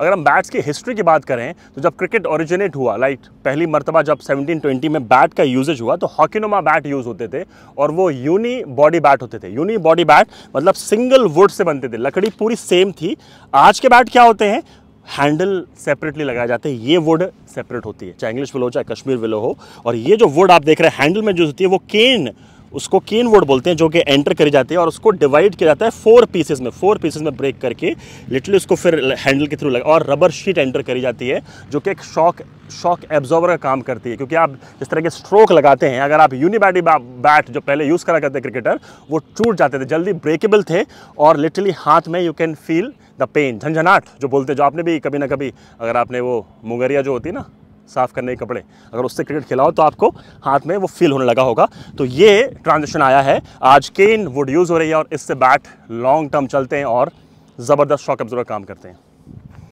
अगर हम बैट्स की हिस्ट्री की बात करें तो जब क्रिकेट ओरिजिनेट हुआ लाइक पहली मरतबा जब 1720 में बैट का यूजेज हुआ तो हॉकीनुमा बैट यूज़ होते थे और वो यूनी बॉडी बैट होते थे यूनी बॉडी बैट मतलब सिंगल वुड से बनते थे लकड़ी पूरी सेम थी आज के बैट क्या होते हैं हैंडल सेपरेटली लगाए जाते हैं ये वुड सेपरेट होती है चाहे इंग्लिश विलो हो चाहे कश्मीर विलो हो और ये जो वुड आप देख रहे हैं हैंडल में जो होती है वो केन उसको कीन वोड बोलते हैं जो कि एंटर करी जाती है और उसको डिवाइड किया जाता है फोर पीसेज में फोर पीसेज में ब्रेक करके लिटरली उसको फिर हैंडल के थ्रू लगा और रबर शीट एंटर करी जाती है जो कि एक शॉक शॉक एब्जॉर्वर का काम करती है क्योंकि आप जिस तरह के स्ट्रोक लगाते हैं अगर आप यूनिबैटी बैट जो पहले यूज़ करा करते क्रिकेटर वो टूट जाते थे जल्दी ब्रेकेबल थे और लिटरली हाथ में you can feel the pain झंझनाट जो बोलते हैं जो आपने भी कभी ना कभी अगर आपने वो मुगरिया जो होती है ना साफ़ करने के कपड़े अगर उससे क्रिकेट खिलाओ तो आपको हाथ में वो फील होने लगा होगा तो ये ट्रांजेक्शन आया है आज केन वुड यूज़ हो रही है और इससे बैट लॉन्ग टर्म चलते हैं और ज़बरदस्त शॉक अब्जर्वर काम करते हैं